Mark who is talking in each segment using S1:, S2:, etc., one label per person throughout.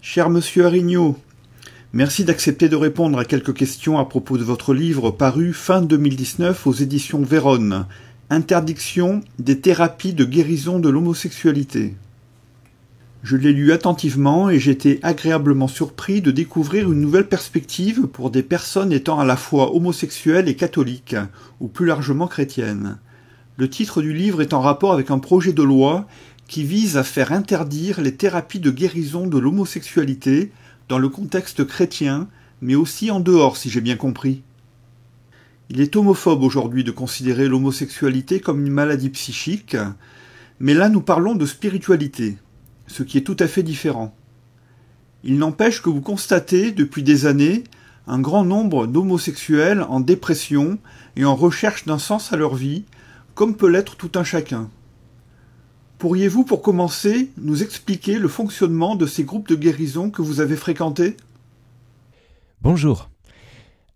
S1: Cher monsieur Arignaud, merci d'accepter de répondre à quelques questions à propos de votre livre paru fin 2019 aux éditions Vérone, Interdiction des thérapies de guérison de l'homosexualité. Je l'ai lu attentivement et j'étais agréablement surpris de découvrir une nouvelle perspective pour des personnes étant à la fois homosexuelles et catholiques, ou plus largement chrétiennes. Le titre du livre est en rapport avec un projet de loi qui vise à faire interdire les thérapies de guérison de l'homosexualité dans le contexte chrétien, mais aussi en dehors, si j'ai bien compris. Il est homophobe aujourd'hui de considérer l'homosexualité comme une maladie psychique, mais là nous parlons de spiritualité, ce qui est tout à fait différent. Il n'empêche que vous constatez, depuis des années, un grand nombre d'homosexuels en dépression et en recherche d'un sens à leur vie, comme peut l'être tout un chacun. Pourriez-vous, pour commencer, nous expliquer le fonctionnement de ces groupes de guérison que vous avez fréquentés
S2: Bonjour.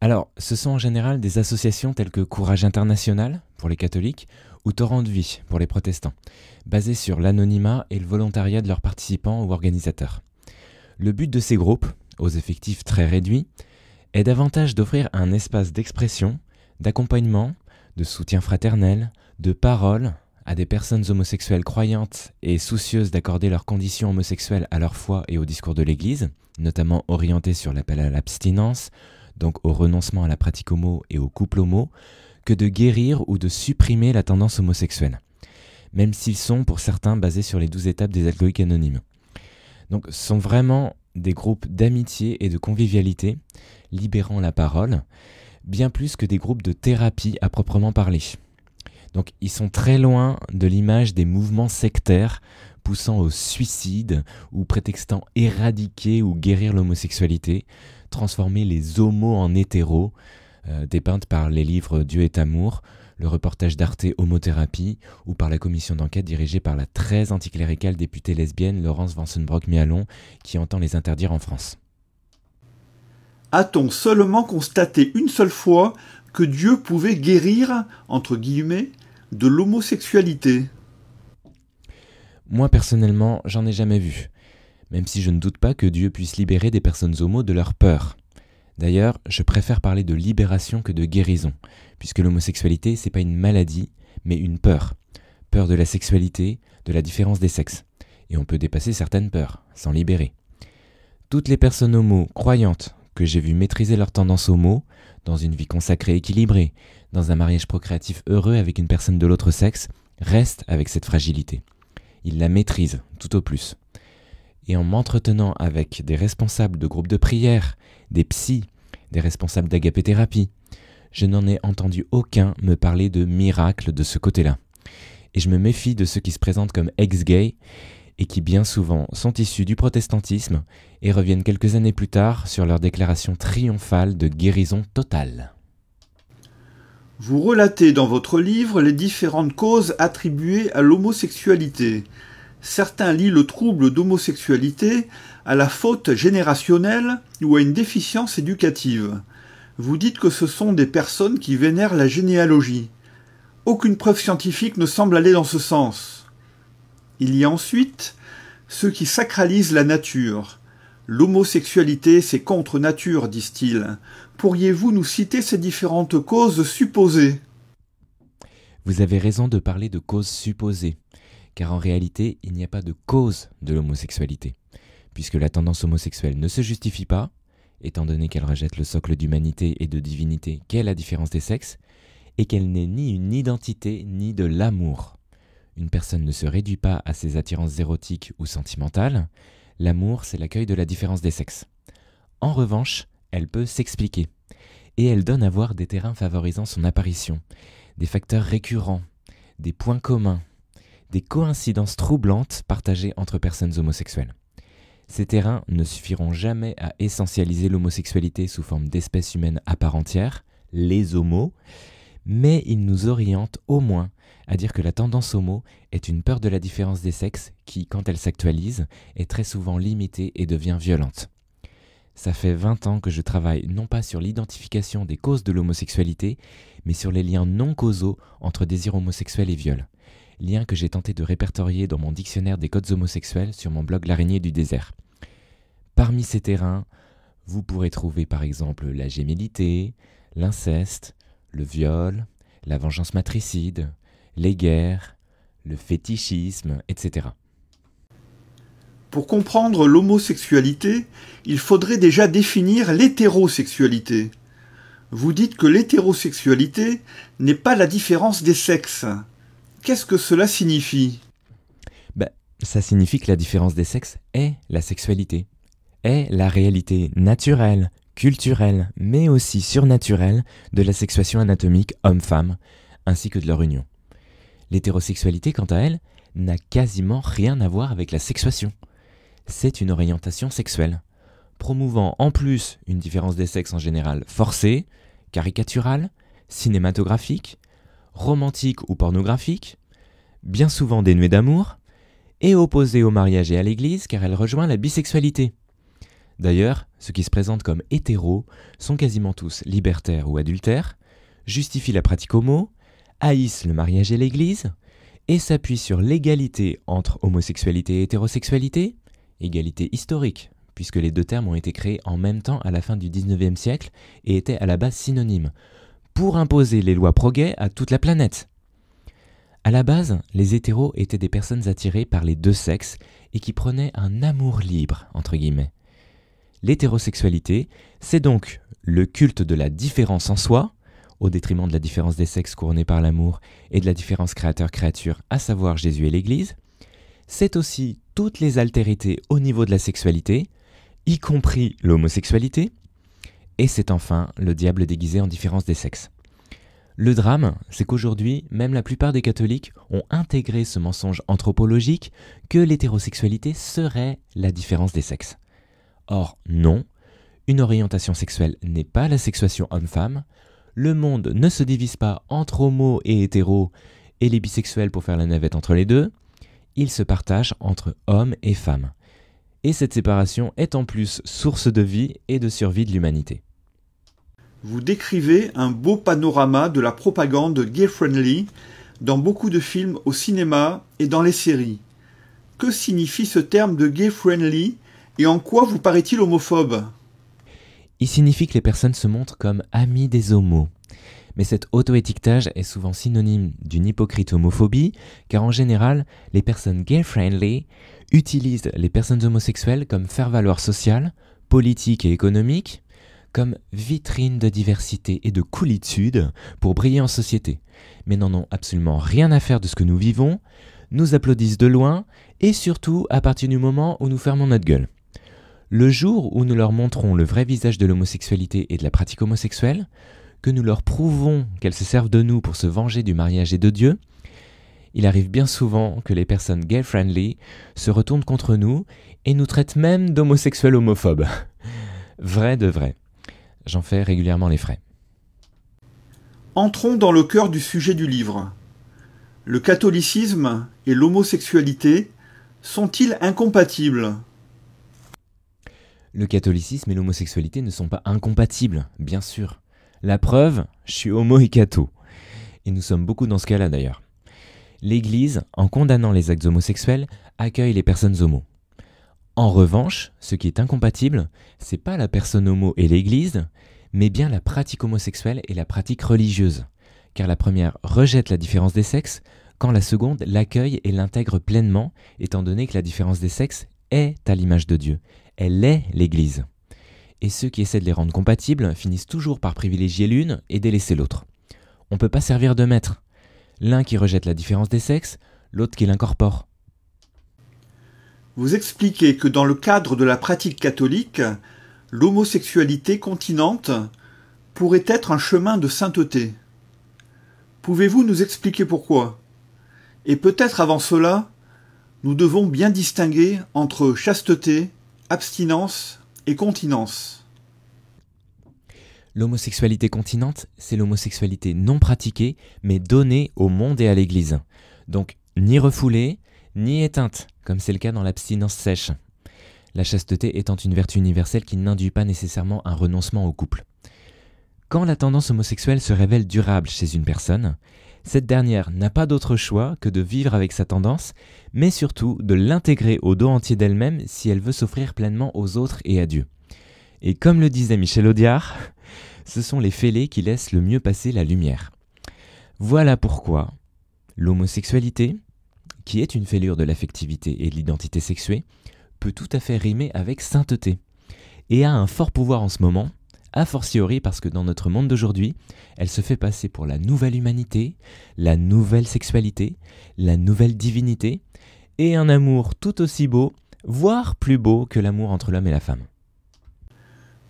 S2: Alors, ce sont en général des associations telles que Courage International pour les catholiques ou Torrent de Vie pour les protestants, basées sur l'anonymat et le volontariat de leurs participants ou organisateurs. Le but de ces groupes, aux effectifs très réduits, est davantage d'offrir un espace d'expression, d'accompagnement, de soutien fraternel, de parole à des personnes homosexuelles croyantes et soucieuses d'accorder leurs conditions homosexuelles à leur foi et au discours de l'Église, notamment orienté sur l'appel à l'abstinence, donc au renoncement à la pratique homo et au couple homo, que de guérir ou de supprimer la tendance homosexuelle, même s'ils sont pour certains basés sur les douze étapes des alcooliques anonymes. Donc ce sont vraiment des groupes d'amitié et de convivialité, libérant la parole, bien plus que des groupes de thérapie à proprement parler. Donc ils sont très loin de l'image des mouvements sectaires poussant au suicide ou prétextant éradiquer ou guérir l'homosexualité, transformer les homos en hétéros, euh, dépeintes par les livres Dieu est amour, le reportage d'Arte Homothérapie ou par la commission d'enquête dirigée par la très anticléricale députée lesbienne Laurence
S1: Vansenbrock-Mialon qui entend les interdire en France. A-t-on seulement constaté une seule fois que Dieu pouvait guérir, entre guillemets, de l'homosexualité
S2: Moi personnellement, j'en ai jamais vu, même si je ne doute pas que Dieu puisse libérer des personnes homo de leur peur. D'ailleurs, je préfère parler de libération que de guérison, puisque l'homosexualité, c'est pas une maladie, mais une peur. Peur de la sexualité, de la différence des sexes. Et on peut dépasser certaines peurs, sans libérer. Toutes les personnes homo croyantes que j'ai vues maîtriser leur tendance homo, dans une vie consacrée équilibrée, dans un mariage procréatif heureux avec une personne de l'autre sexe, reste avec cette fragilité. Il la maîtrise tout au plus. Et en m'entretenant avec des responsables de groupes de prière, des psys, des responsables d'agapé je n'en ai entendu aucun me parler de miracle de ce côté-là. Et je me méfie de ceux qui se présentent comme ex-gays et qui bien souvent sont issus du protestantisme et reviennent quelques années plus tard sur leur déclaration triomphale de guérison totale.
S1: Vous relatez dans votre livre les différentes causes attribuées à l'homosexualité. Certains lient le trouble d'homosexualité à la faute générationnelle ou à une déficience éducative. Vous dites que ce sont des personnes qui vénèrent la généalogie. Aucune preuve scientifique ne semble aller dans ce sens. Il y a ensuite ceux qui sacralisent la nature, L'homosexualité, c'est contre nature, disent-ils. Pourriez-vous nous citer ces différentes causes supposées
S2: Vous avez raison de parler de causes supposées, car en réalité, il n'y a pas de cause de l'homosexualité, puisque la tendance homosexuelle ne se justifie pas, étant donné qu'elle rejette le socle d'humanité et de divinité qu'est la différence des sexes, et qu'elle n'est ni une identité ni de l'amour. Une personne ne se réduit pas à ses attirances érotiques ou sentimentales, L'amour, c'est l'accueil de la différence des sexes. En revanche, elle peut s'expliquer. Et elle donne à voir des terrains favorisant son apparition, des facteurs récurrents, des points communs, des coïncidences troublantes partagées entre personnes homosexuelles. Ces terrains ne suffiront jamais à essentialiser l'homosexualité sous forme d'espèce humaine à part entière, les homos, mais ils nous orientent au moins à dire que la tendance homo est une peur de la différence des sexes qui, quand elle s'actualise, est très souvent limitée et devient violente. Ça fait 20 ans que je travaille non pas sur l'identification des causes de l'homosexualité, mais sur les liens non causaux entre désir homosexuel et viol. Liens que j'ai tenté de répertorier dans mon dictionnaire des codes homosexuels sur mon blog L'araignée du désert. Parmi ces terrains, vous pourrez trouver par exemple la gémilité, l'inceste, le viol, la vengeance matricide, les guerres, le fétichisme, etc.
S1: Pour comprendre l'homosexualité, il faudrait déjà définir l'hétérosexualité. Vous dites que l'hétérosexualité n'est pas la différence des sexes. Qu'est-ce que cela signifie
S2: ben, Ça signifie que la différence des sexes est la sexualité, est la réalité naturelle, culturelle, mais aussi surnaturelle de la sexuation anatomique homme-femme, ainsi que de leur union. L'hétérosexualité, quant à elle, n'a quasiment rien à voir avec la sexuation. C'est une orientation sexuelle, promouvant en plus une différence des sexes en général forcée, caricaturale, cinématographique, romantique ou pornographique, bien souvent dénuée d'amour, et opposée au mariage et à l'église car elle rejoint la bisexualité. D'ailleurs, ceux qui se présentent comme hétéros sont quasiment tous libertaires ou adultères, justifient la pratique homo, haïssent le mariage et l'Église, et s'appuie sur l'égalité entre homosexualité et hétérosexualité, égalité historique, puisque les deux termes ont été créés en même temps à la fin du 19e siècle et étaient à la base synonymes, pour imposer les lois pro gay à toute la planète. À la base, les hétéros étaient des personnes attirées par les deux sexes et qui prenaient un amour libre, entre guillemets. L'hétérosexualité, c'est donc le culte de la différence en soi, au détriment de la différence des sexes couronnée par l'amour et de la différence créateur-créature, à savoir Jésus et l'Église, c'est aussi toutes les altérités au niveau de la sexualité, y compris l'homosexualité, et c'est enfin le diable déguisé en différence des sexes. Le drame, c'est qu'aujourd'hui, même la plupart des catholiques ont intégré ce mensonge anthropologique que l'hétérosexualité serait la différence des sexes. Or, non, une orientation sexuelle n'est pas la sexuation homme-femme, le monde ne se divise pas entre homo et hétéros et les bisexuels pour faire la navette entre les deux, il se partage entre hommes et femmes. Et cette séparation est en plus source de vie et de survie de l'humanité.
S1: Vous décrivez un beau panorama de la propagande gay-friendly dans beaucoup de films au cinéma et dans les séries. Que signifie ce terme de gay-friendly et en quoi vous paraît-il homophobe
S2: il signifie que les personnes se montrent comme amies des homos. Mais cet auto-étiquetage est souvent synonyme d'une hypocrite homophobie, car en général, les personnes gay-friendly utilisent les personnes homosexuelles comme faire-valoir social, politique et économique, comme vitrine de diversité et de coolitude pour briller en société, mais n'en ont absolument rien à faire de ce que nous vivons, nous applaudissent de loin, et surtout à partir du moment où nous fermons notre gueule le jour où nous leur montrons le vrai visage de l'homosexualité et de la pratique homosexuelle, que nous leur prouvons qu'elles se servent de nous pour se venger du mariage et de Dieu, il arrive bien souvent que les personnes gay-friendly se retournent contre nous et nous traitent même d'homosexuels homophobes. vrai de vrai. J'en fais régulièrement les
S1: frais. Entrons dans le cœur du sujet du livre. Le catholicisme et l'homosexualité sont-ils incompatibles
S2: le catholicisme et l'homosexualité ne sont pas incompatibles, bien sûr. La preuve, je suis homo et catho. Et nous sommes beaucoup dans ce cas-là d'ailleurs. L'Église, en condamnant les actes homosexuels, accueille les personnes homo. En revanche, ce qui est incompatible, c'est pas la personne homo et l'Église, mais bien la pratique homosexuelle et la pratique religieuse. Car la première rejette la différence des sexes, quand la seconde l'accueille et l'intègre pleinement, étant donné que la différence des sexes est à l'image de Dieu, elle est l'Église. Et ceux qui essaient de les rendre compatibles finissent toujours par privilégier l'une et délaisser l'autre. On ne peut pas servir de maître. L'un qui rejette la différence des sexes, l'autre qui l'incorpore.
S1: Vous expliquez que dans le cadre de la pratique catholique, l'homosexualité continente pourrait être un chemin de sainteté. Pouvez-vous nous expliquer pourquoi Et peut-être avant cela, nous devons bien distinguer entre chasteté abstinence et continence.
S2: L'homosexualité continente, c'est l'homosexualité non pratiquée, mais donnée au monde et à l'Église. Donc ni refoulée, ni éteinte, comme c'est le cas dans l'abstinence sèche. La chasteté étant une vertu universelle qui n'induit pas nécessairement un renoncement au couple. Quand la tendance homosexuelle se révèle durable chez une personne, cette dernière n'a pas d'autre choix que de vivre avec sa tendance, mais surtout de l'intégrer au dos entier d'elle-même si elle veut s'offrir pleinement aux autres et à Dieu. Et comme le disait Michel Audiard, ce sont les fêlés qui laissent le mieux passer la lumière. Voilà pourquoi l'homosexualité, qui est une fêlure de l'affectivité et de l'identité sexuée, peut tout à fait rimer avec sainteté, et a un fort pouvoir en ce moment a fortiori parce que dans notre monde d'aujourd'hui, elle se fait passer pour la nouvelle humanité, la nouvelle sexualité, la nouvelle divinité, et un amour tout aussi beau, voire plus beau que l'amour entre l'homme et la femme.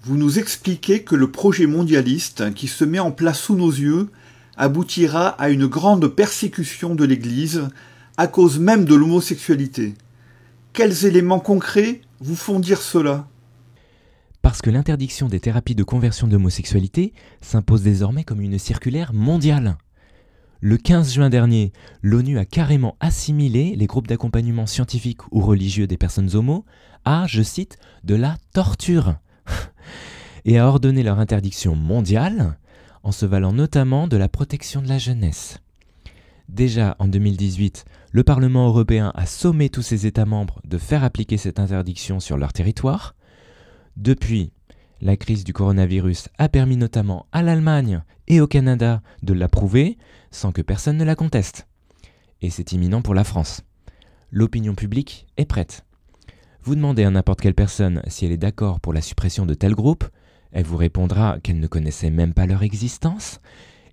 S1: Vous nous expliquez que le projet mondialiste qui se met en place sous nos yeux aboutira à une grande persécution de l'Église à cause même de l'homosexualité. Quels éléments concrets vous font dire cela
S2: parce que l'interdiction des thérapies de conversion d'homosexualité s'impose désormais comme une circulaire mondiale. Le 15 juin dernier, l'ONU a carrément assimilé les groupes d'accompagnement scientifique ou religieux des personnes homo à, je cite, de la torture, et a ordonné leur interdiction mondiale, en se valant notamment de la protection de la jeunesse. Déjà en 2018, le Parlement européen a sommé tous ses États membres de faire appliquer cette interdiction sur leur territoire, depuis, la crise du coronavirus a permis notamment à l'Allemagne et au Canada de l'approuver sans que personne ne la conteste. Et c'est imminent pour la France. L'opinion publique est prête. Vous demandez à n'importe quelle personne si elle est d'accord pour la suppression de tel groupe, elle vous répondra qu'elle ne connaissait même pas leur existence,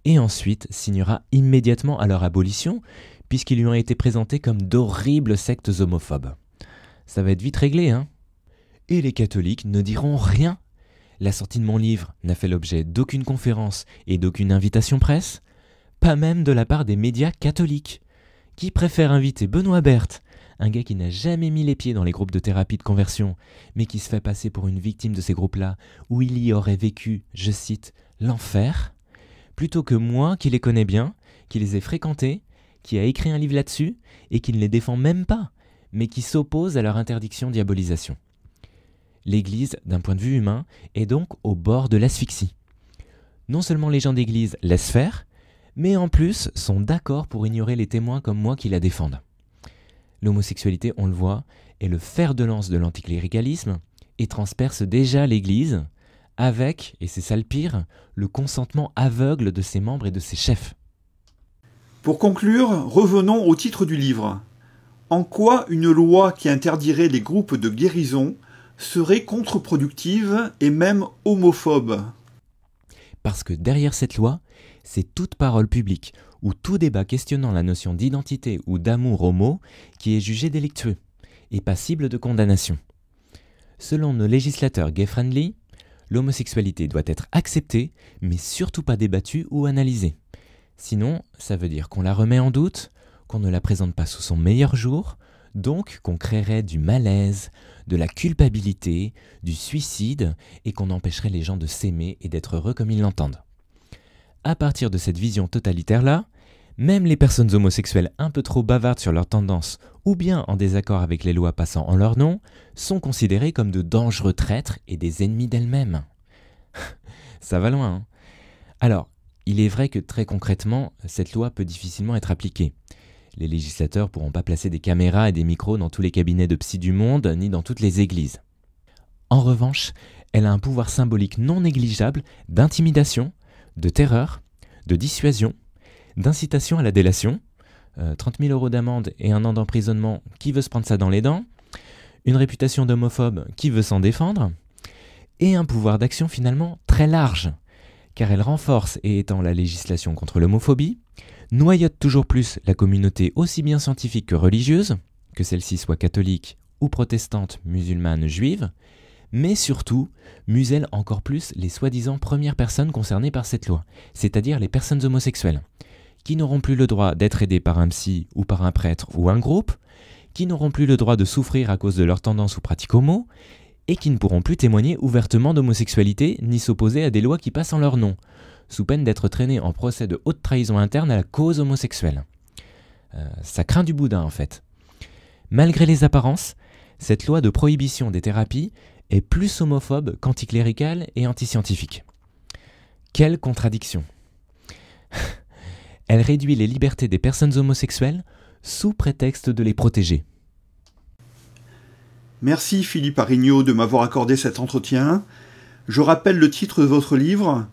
S2: et ensuite signera immédiatement à leur abolition, puisqu'ils lui ont été présentés comme d'horribles sectes homophobes. Ça va être vite réglé, hein et les catholiques ne diront rien. La sortie de mon livre n'a fait l'objet d'aucune conférence et d'aucune invitation presse, pas même de la part des médias catholiques, qui préfère inviter Benoît Berthe, un gars qui n'a jamais mis les pieds dans les groupes de thérapie de conversion, mais qui se fait passer pour une victime de ces groupes-là, où il y aurait vécu, je cite, l'enfer, plutôt que moi qui les connais bien, qui les ai fréquentés, qui a écrit un livre là-dessus, et qui ne les défend même pas, mais qui s'oppose à leur interdiction diabolisation l'Église, d'un point de vue humain, est donc au bord de l'asphyxie. Non seulement les gens d'Église laissent faire, mais en plus sont d'accord pour ignorer les témoins comme moi qui la défendent. L'homosexualité, on le voit, est le fer de lance de l'anticléricalisme et transperce déjà l'Église avec, et c'est ça le pire, le consentement aveugle de ses membres et de ses chefs.
S1: Pour conclure, revenons au titre du livre. En quoi une loi qui interdirait les groupes de guérison serait contre-productive et même homophobe.
S2: Parce que derrière cette loi, c'est toute parole publique ou tout débat questionnant la notion d'identité ou d'amour homo qui est jugé délictueux et passible de condamnation. Selon nos législateurs gay-friendly, l'homosexualité doit être acceptée, mais surtout pas débattue ou analysée. Sinon, ça veut dire qu'on la remet en doute, qu'on ne la présente pas sous son meilleur jour, donc qu'on créerait du malaise, de la culpabilité, du suicide, et qu'on empêcherait les gens de s'aimer et d'être heureux comme ils l'entendent. À partir de cette vision totalitaire-là, même les personnes homosexuelles un peu trop bavardes sur leurs tendances ou bien en désaccord avec les lois passant en leur nom sont considérées comme de dangereux traîtres et des ennemis d'elles-mêmes. Ça va loin. Hein. Alors, il est vrai que très concrètement, cette loi peut difficilement être appliquée. Les législateurs ne pourront pas placer des caméras et des micros dans tous les cabinets de psy du monde, ni dans toutes les églises. En revanche, elle a un pouvoir symbolique non négligeable d'intimidation, de terreur, de dissuasion, d'incitation à la délation, 30 euh, 000 euros d'amende et un an d'emprisonnement, qui veut se prendre ça dans les dents Une réputation d'homophobe, qui veut s'en défendre Et un pouvoir d'action finalement très large, car elle renforce et étend la législation contre l'homophobie, noyote toujours plus la communauté aussi bien scientifique que religieuse, que celle-ci soit catholique ou protestante, musulmane, juive, mais surtout muselle encore plus les soi-disant premières personnes concernées par cette loi, c'est-à-dire les personnes homosexuelles, qui n'auront plus le droit d'être aidées par un psy ou par un prêtre ou un groupe, qui n'auront plus le droit de souffrir à cause de leur tendance ou pratique homo, et qui ne pourront plus témoigner ouvertement d'homosexualité ni s'opposer à des lois qui passent en leur nom sous peine d'être traîné en procès de haute trahison interne à la cause homosexuelle. Euh, ça craint du boudin en fait. Malgré les apparences, cette loi de prohibition des thérapies est plus homophobe qu'anticléricale et antiscientifique. Quelle contradiction Elle réduit les libertés des personnes homosexuelles sous prétexte de les protéger.
S1: Merci Philippe Arignaud de m'avoir accordé cet entretien. Je rappelle le titre de votre livre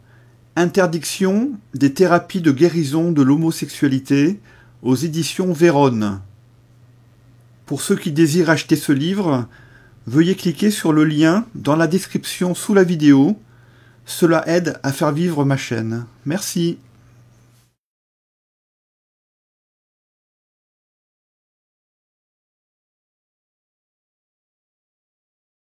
S1: Interdiction des thérapies de guérison de l'homosexualité aux éditions Vérone. Pour ceux qui désirent acheter ce livre, veuillez cliquer sur le lien dans la description sous la vidéo. Cela aide à faire vivre ma chaîne. Merci.